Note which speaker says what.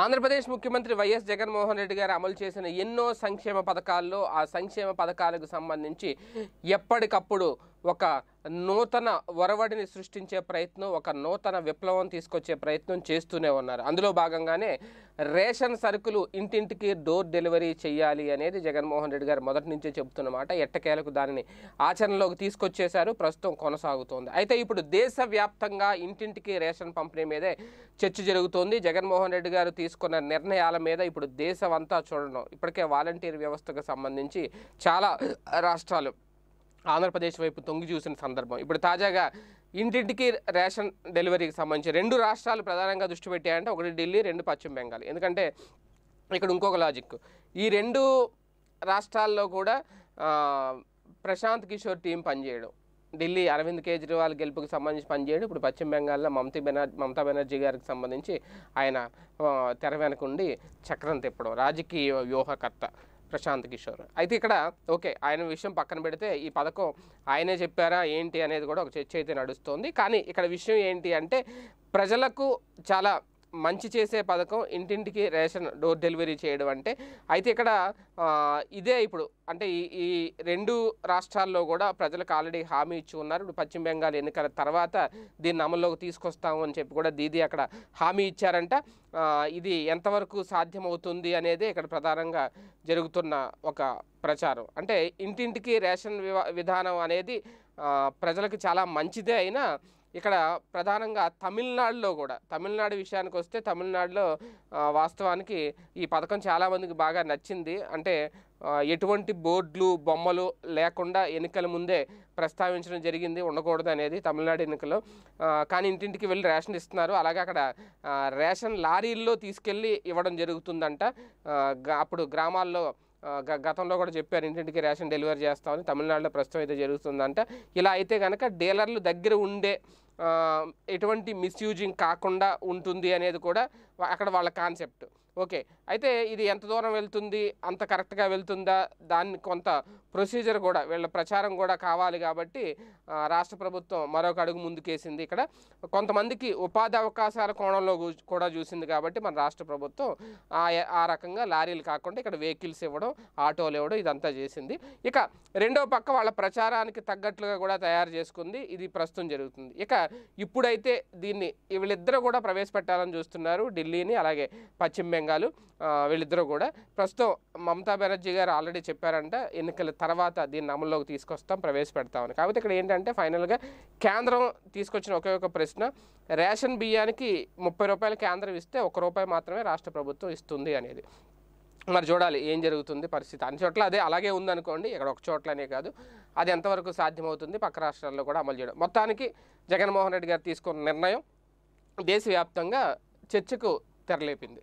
Speaker 1: ఆంధ్రప్రదేశ్ ముఖ్యమంత్రి వైఎస్ జగన్మోహన్ రెడ్డి గారు అమలు చేసిన ఎన్నో సంక్షేమ పథకాల్లో ఆ సంక్షేమ పథకాలకు సంబంధించి ఎప్పటికప్పుడు ఒక నూతన ఒరవడిని సృష్టించే ప్రయత్నం ఒక నూతన విప్లవం తీసుకొచ్చే ప్రయత్నం చేస్తూనే ఉన్నారు అందులో భాగంగానే రేషన్ సరుకులు ఇంటింటికి డోర్ డెలివరీ చేయాలి అనేది జగన్మోహన్ రెడ్డి గారు మొదటి నుంచే చెబుతున్నమాట ఎట్టకేలకు దానిని ఆచరణలోకి తీసుకొచ్చేశారు ప్రస్తుతం కొనసాగుతోంది అయితే ఇప్పుడు దేశవ్యాప్తంగా ఇంటింటికి రేషన్ పంపిణీ మీదే చర్చ జరుగుతోంది జగన్మోహన్ రెడ్డి గారు తీసుకున్న నిర్ణయాల మీద ఇప్పుడు దేశం అంతా చూడడం ఇప్పటికే వాలంటీర్ వ్యవస్థకు సంబంధించి చాలా రాష్ట్రాలు ఆంధ్రప్రదేశ్ వైపు తొంగి చూసిన సందర్భం ఇప్పుడు తాజాగా ఇంటింటికి రేషన్ డెలివరీకి సంబంధించి రెండు రాష్ట్రాలు ప్రధానంగా దృష్టి పెట్టాయంటే ఒకటి ఢిల్లీ రెండు పశ్చిమ బెంగాల్ ఎందుకంటే ఇక్కడ ఇంకొక లాజిక్ ఈ రెండు రాష్ట్రాల్లో కూడా ప్రశాంత్ కిషోర్ టీం పనిచేయడం ఢిల్లీ అరవింద్ కేజ్రీవాల్ గెలుపుకి సంబంధించి పనిచేయడం ఇప్పుడు పశ్చిమ బెంగాల్లో మమతా బెనర్జీ మమతా బెనర్జీ గారికి సంబంధించి ఆయన తెర వెనకుండి చక్రం తిప్పడం రాజకీయ వ్యూహకర్త ప్రశాంత్ కిషోర్ అయితే ఇక్కడ ఓకే ఆయన విషయం పక్కన పెడితే ఈ పథకం ఆయనే చెప్పారా ఏంటి అనేది కూడా ఒక చర్చ అయితే నడుస్తోంది కానీ ఇక్కడ విషయం ఏంటి అంటే ప్రజలకు చాలా మంచి చేసే పథకం ఇంటింటికి రేషన్ డోర్ డెలివరీ చేయడం అంటే అయితే ఇక్కడ ఇదే ఇప్పుడు అంటే ఈ ఈ రెండు రాష్ట్రాల్లో కూడా ప్రజలకు ఆల్రెడీ హామీ ఇచ్చి ఉన్నారు ఇప్పుడు పశ్చిమ బెంగాల్ ఎన్నికల తర్వాత దీన్ని అమల్లోకి తీసుకొస్తాము అని చెప్పి కూడా దీది అక్కడ హామీ ఇచ్చారంట ఇది ఎంతవరకు సాధ్యమవుతుంది అనేది ఇక్కడ ప్రధానంగా జరుగుతున్న ఒక ప్రచారం అంటే ఇంటింటికి రేషన్ విధానం అనేది ప్రజలకు చాలా మంచిదే అయినా ఇక్కడ ప్రధానంగా తమిళనాడులో కూడా తమిళనాడు విషయానికి వస్తే తమిళనాడులో వాస్తవానికి ఈ పథకం చాలామందికి బాగా నచ్చింది అంటే ఎటువంటి బోర్డులు బొమ్మలు లేకుండా ఎన్నికల ముందే ప్రస్తావించడం జరిగింది ఉండకూడదు అనేది తమిళనాడు ఎన్నికల్లో కానీ ఇంటింటికి వెళ్ళి రేషన్ ఇస్తున్నారు అలాగే అక్కడ రేషన్ లారీల్లో తీసుకెళ్ళి ఇవ్వడం జరుగుతుందంట అప్పుడు గ్రామాల్లో గతంలో కూడా చెప్పారు ఇంటింటికి రేషన్ డెలివరీ చేస్తామని తమిళనాడులో ప్రస్తుతం అయితే జరుగుతుందంటే ఇలా అయితే కనుక డీలర్లు దగ్గర ఉండే ఎటువంటి మిస్యూజింగ్ కాకుండా ఉంటుంది అనేది కూడా అక్కడ వాళ్ళ కాన్సెప్ట్ ఓకే అయితే ఇది ఎంత దూరం వెళ్తుంది అంత కరెక్ట్గా వెళ్తుందా దాన్ని కొంత ప్రొసీజర్ కూడా వీళ్ళ ప్రచారం కూడా కావాలి కాబట్టి రాష్ట్ర ప్రభుత్వం మరొక అడుగు ముందుకేసింది ఇక్కడ కొంతమందికి ఉపాధి అవకాశాల కోణంలో కూడా చూసింది కాబట్టి మన రాష్ట్ర ప్రభుత్వం ఆ రకంగా లారీలు కాకుండా ఇక్కడ వెహికల్స్ ఇవ్వడం ఆటోలు ఇవ్వడం ఇదంతా చేసింది ఇక రెండో పక్క వాళ్ళ ప్రచారానికి తగ్గట్లుగా కూడా తయారు చేసుకుంది ఇది ప్రస్తుతం జరుగుతుంది ఇక ఇప్పుడైతే దీన్ని వీళ్ళిద్దరూ కూడా ప్రవేశపెట్టాలని చూస్తున్నారు ఢిల్లీని అలాగే పశ్చిమ బెంగాల్ వీళ్ళిద్దరూ కూడా ప్రస్తుతం మమతా బెనర్జీ గారు ఆల్రెడీ చెప్పారంట ఎన్నికల తర్వాత దీన్ని అమల్లోకి తీసుకొస్తాం ప్రవేశపెడతామని కాబట్టి ఇక్కడ ఏంటంటే ఫైనల్గా కేంద్రం తీసుకొచ్చిన ఒకే ఒక ప్రశ్న రేషన్ బియ్యానికి ముప్పై రూపాయలు కేంద్రం ఇస్తే ఒక రూపాయి మాత్రమే రాష్ట్ర ప్రభుత్వం ఇస్తుంది అనేది మరి చూడాలి ఏం జరుగుతుంది పరిస్థితి అన్ని చోట్ల అదే అలాగే ఉందనుకోండి ఇక్కడ ఒక చోట్లనే కాదు అది ఎంతవరకు సాధ్యమవుతుంది పక్క రాష్ట్రాల్లో కూడా అమలు చేయడం మొత్తానికి జగన్మోహన్ రెడ్డి గారు తీసుకున్న నిర్ణయం దేశవ్యాప్తంగా చర్చకు తెరలేపింది